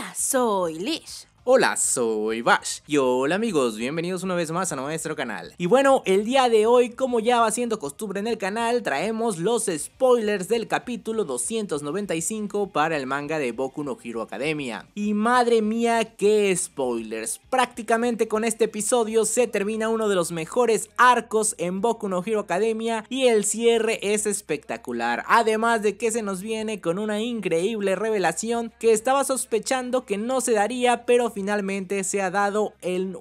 Hola, soy Lish. Hola, soy Bash. Y hola amigos, bienvenidos una vez más a nuestro canal. Y bueno, el día de hoy, como ya va siendo costumbre en el canal, traemos los spoilers del capítulo 295 para el manga de Boku no Hero Academia. Y madre mía, qué spoilers. Prácticamente con este episodio se termina uno de los mejores arcos en Boku no Hero Academia y el cierre es espectacular. Además de que se nos viene con una increíble revelación que estaba sospechando que no se daría, pero finalmente se ha dado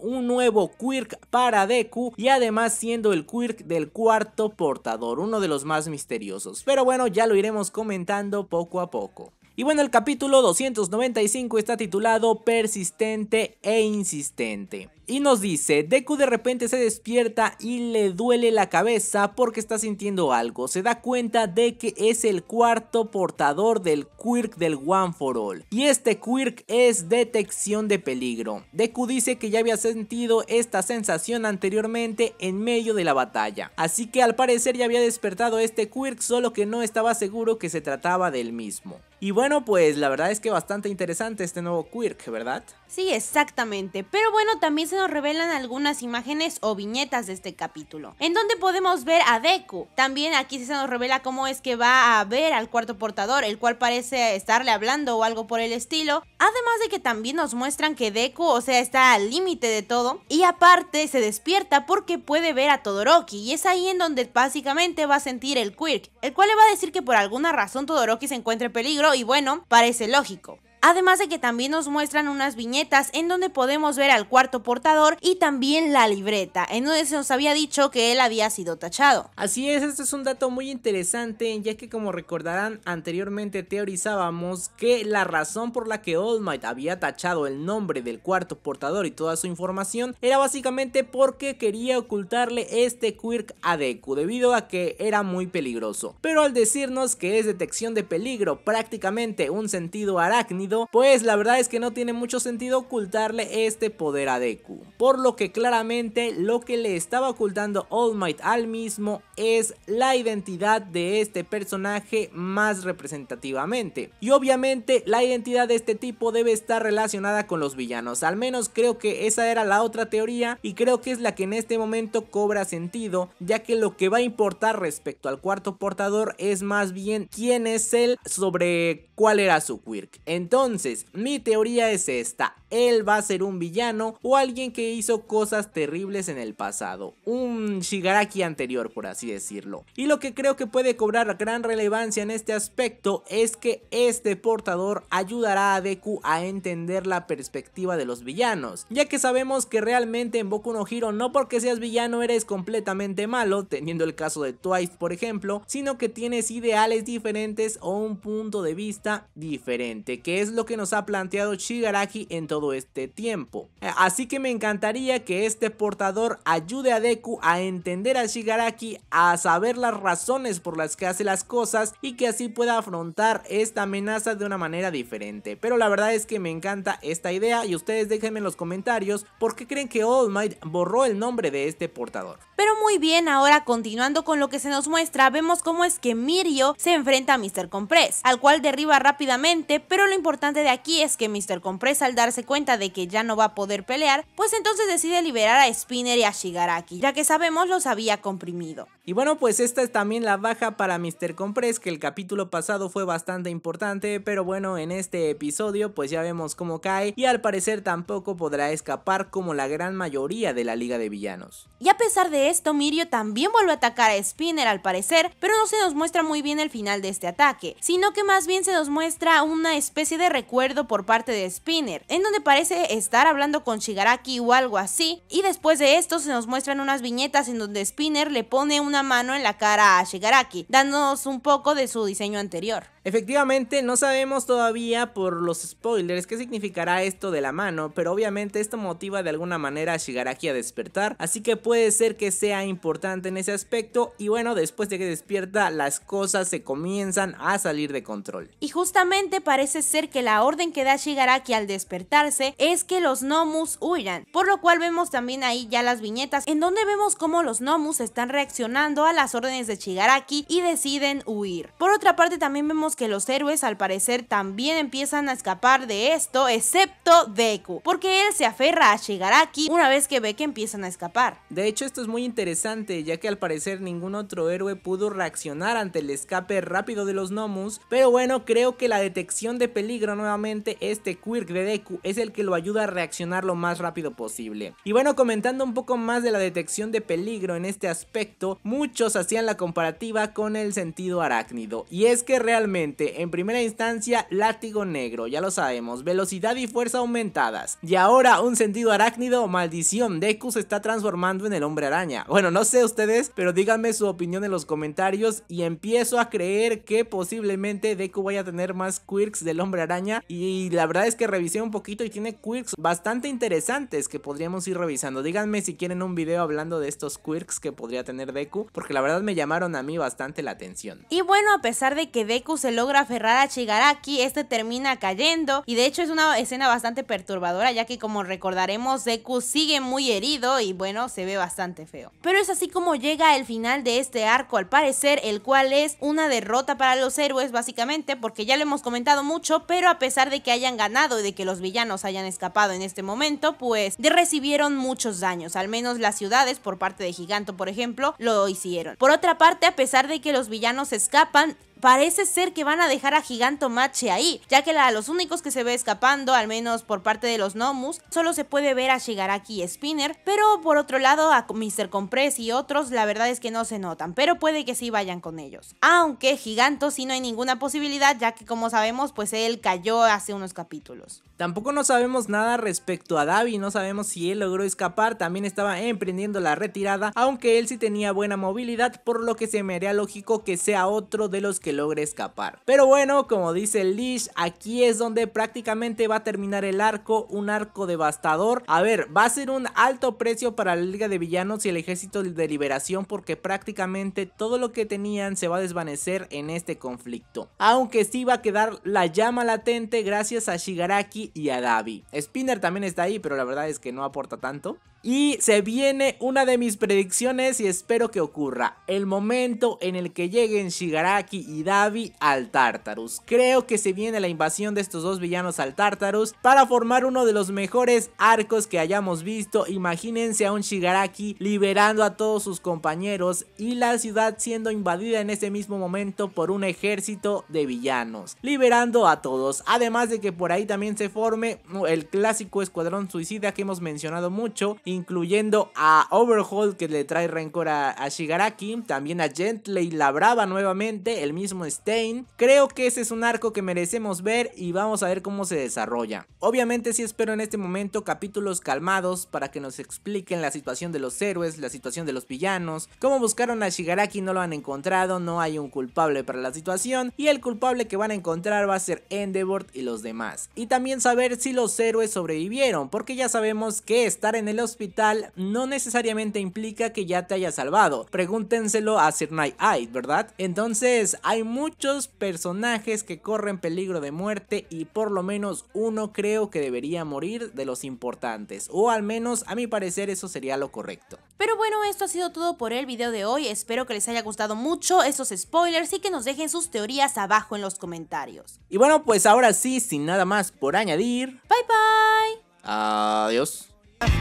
un nuevo quirk para Deku y además siendo el quirk del cuarto portador, uno de los más misteriosos. Pero bueno, ya lo iremos comentando poco a poco. Y bueno, el capítulo 295 está titulado Persistente e Insistente. Y nos dice, Deku de repente se despierta y le duele la cabeza porque está sintiendo algo. Se da cuenta de que es el cuarto portador del Quirk del One for All. Y este Quirk es detección de peligro. Deku dice que ya había sentido esta sensación anteriormente en medio de la batalla. Así que al parecer ya había despertado este Quirk, solo que no estaba seguro que se trataba del mismo. Y bueno, pues la verdad es que bastante interesante este nuevo quirk, ¿verdad? Sí, exactamente. Pero bueno, también se nos revelan algunas imágenes o viñetas de este capítulo, en donde podemos ver a Deku. También aquí se nos revela cómo es que va a ver al cuarto portador, el cual parece estarle hablando o algo por el estilo. Además de que también nos muestran que Deku, o sea, está al límite de todo. Y aparte se despierta porque puede ver a Todoroki. Y es ahí en donde básicamente va a sentir el quirk, el cual le va a decir que por alguna razón Todoroki se encuentra en peligro y bueno, parece lógico además de que también nos muestran unas viñetas en donde podemos ver al cuarto portador y también la libreta, en donde se nos había dicho que él había sido tachado. Así es, este es un dato muy interesante, ya que como recordarán anteriormente teorizábamos que la razón por la que All Might había tachado el nombre del cuarto portador y toda su información era básicamente porque quería ocultarle este quirk a Deku debido a que era muy peligroso. Pero al decirnos que es detección de peligro prácticamente un sentido arácnido, pues la verdad es que no tiene mucho sentido ocultarle este poder a Deku. Por lo que claramente lo que le estaba ocultando All Might al mismo es la identidad de este personaje más representativamente. Y obviamente la identidad de este tipo debe estar relacionada con los villanos, al menos creo que esa era la otra teoría y creo que es la que en este momento cobra sentido, ya que lo que va a importar respecto al cuarto portador es más bien quién es él sobre cuál era su quirk. Entonces entonces, mi teoría es esta él va a ser un villano o alguien que hizo cosas terribles en el pasado. Un Shigaraki anterior, por así decirlo. Y lo que creo que puede cobrar gran relevancia en este aspecto es que este portador ayudará a Deku a entender la perspectiva de los villanos, ya que sabemos que realmente en Boku no Hero no porque seas villano eres completamente malo, teniendo el caso de Twice por ejemplo, sino que tienes ideales diferentes o un punto de vista diferente, que es lo que nos ha planteado Shigaraki en todo todo este tiempo. Eh, así que me encantaría que este portador ayude a Deku a entender a Shigaraki, a saber las razones por las que hace las cosas y que así pueda afrontar esta amenaza de una manera diferente. Pero la verdad es que me encanta esta idea y ustedes déjenme en los comentarios Porque creen que All Might borró el nombre de este portador. Pero muy bien, ahora continuando con lo que se nos muestra, vemos cómo es que Mirio se enfrenta a Mr. Compress, al cual derriba rápidamente, pero lo importante de aquí es que Mr. Compress al darse cuenta de que ya no va a poder pelear, pues entonces decide liberar a Spinner y a Shigaraki, ya que sabemos los había comprimido. Y bueno, pues esta es también la baja para Mr. Compress, que el capítulo pasado fue bastante importante, pero bueno, en este episodio pues ya vemos cómo cae y al parecer tampoco podrá escapar como la gran mayoría de la Liga de Villanos. Y a pesar de esto, Mirio también vuelve a atacar a Spinner al parecer, pero no se nos muestra muy bien el final de este ataque, sino que más bien se nos muestra una especie de recuerdo por parte de Spinner, en donde parece estar hablando con Shigaraki o algo así, y después de esto se nos muestran unas viñetas en donde Spinner le pone una mano en la cara a Shigaraki, dándonos un poco de su diseño anterior. Efectivamente, no sabemos todavía por los spoilers qué significará esto de la mano, pero obviamente esto motiva de alguna manera a Shigaraki a despertar, así que puede ser que sea importante en ese aspecto y bueno, después de que despierta las cosas se comienzan a salir de control. Y justamente parece ser que la orden que da Shigaraki al despertar es que los Nomus huyan, por lo cual vemos también ahí ya las viñetas en donde vemos cómo los Nomus están reaccionando a las órdenes de Shigaraki y deciden huir. Por otra parte también vemos que los héroes al parecer también empiezan a escapar de esto, excepto Deku, porque él se aferra a llegar aquí una vez que ve que empiezan a escapar. De hecho, esto es muy interesante, ya que al parecer ningún otro héroe pudo reaccionar ante el escape rápido de los Nomus, pero bueno, creo que la detección de peligro nuevamente, este quirk de Deku es el que lo ayuda a reaccionar lo más rápido posible. Y bueno, comentando un poco más de la detección de peligro en este aspecto, muchos hacían la comparativa con el sentido arácnido, y es que realmente, en primera instancia, látigo negro, ya lo sabemos, velocidad y fuerza aumentadas. Y ahora un sentido arácnido, maldición, Deku se está transformando en el hombre araña. Bueno, no sé ustedes, pero díganme su opinión en los comentarios y empiezo a creer que posiblemente Deku vaya a tener más quirks del hombre araña y la verdad es que revisé un poquito y tiene quirks bastante interesantes que podríamos ir revisando. Díganme si quieren un video hablando de estos quirks que podría tener Deku, porque la verdad me llamaron a mí bastante la atención. Y bueno, a pesar de que Deku se logra aferrar a Shigaraki, este termina cayendo y de hecho es una escena bastante perturbadora, ya que como recordaremos, Deku sigue muy herido y bueno, se ve bastante feo. Pero es así como llega el final de este arco, al parecer, el cual es una derrota para los héroes, básicamente, porque ya lo hemos comentado mucho, pero a pesar de que hayan ganado y de que los villanos hayan escapado en este momento, pues recibieron muchos daños, al menos las ciudades por parte de Giganto, por ejemplo, lo hicieron. Por otra parte, a pesar de que los villanos escapan, parece ser que van a dejar a Giganto Mache ahí, ya que a los únicos que se ve escapando, al menos por parte de los Nomus, solo se puede ver a Shigaraki y Spinner, pero por otro lado a Mr. Compress y otros la verdad es que no se notan, pero puede que sí vayan con ellos. Aunque Giganto sí no hay ninguna posibilidad, ya que como sabemos, pues él cayó hace unos capítulos. Tampoco no sabemos nada respecto a Davi, no sabemos si él logró escapar, también estaba emprendiendo la retirada, aunque él sí tenía buena movilidad, por lo que se me haría lógico que sea otro de los que logre escapar. Pero bueno, como dice Lish, aquí es donde prácticamente va a terminar el arco, un arco devastador. A ver, va a ser un alto precio para la Liga de Villanos y el Ejército de Liberación porque prácticamente todo lo que tenían se va a desvanecer en este conflicto. Aunque sí va a quedar la llama latente gracias a Shigaraki y a Gabi, Spinner también está ahí, pero la verdad es que no aporta tanto. Y se viene una de mis predicciones y espero que ocurra. El momento en el que lleguen Shigaraki y Davi al Tartarus. Creo que se viene la invasión de estos dos villanos al Tartarus para formar uno de los mejores arcos que hayamos visto. Imagínense a un Shigaraki liberando a todos sus compañeros y la ciudad siendo invadida en ese mismo momento por un ejército de villanos. Liberando a todos. Además de que por ahí también se forme el clásico escuadrón suicida que hemos mencionado mucho incluyendo a Overhaul que le trae rencor a, Shigaraki, también a Gently la Brava nuevamente, el mismo Stain. Creo que ese es un arco que merecemos ver y vamos a ver cómo se desarrolla. Obviamente sí espero en este momento capítulos calmados para que nos expliquen la situación de los héroes, la situación de los villanos, cómo buscaron a Shigaraki no lo han encontrado, no hay un culpable para la situación y el culpable que van a encontrar va a ser Endeavor y los demás. Y también saber si los héroes sobrevivieron, porque ya sabemos que estar en el hospital hospital no necesariamente implica que ya te haya salvado. Pregúntenselo a Sir Night Eye, ¿verdad? Entonces, hay muchos personajes que corren peligro de muerte y por lo menos uno creo que debería morir de los importantes. O al menos, a mi parecer, eso sería lo correcto. Pero bueno, esto ha sido todo por el video de hoy. Espero que les haya gustado mucho esos spoilers y que nos dejen sus teorías abajo en los comentarios. Y bueno, pues ahora sí, sin nada más por añadir. Bye bye. Adiós.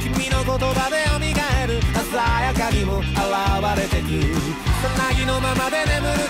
君の言葉で蘇る鮮やかにも現れてくさなぎのままで眠る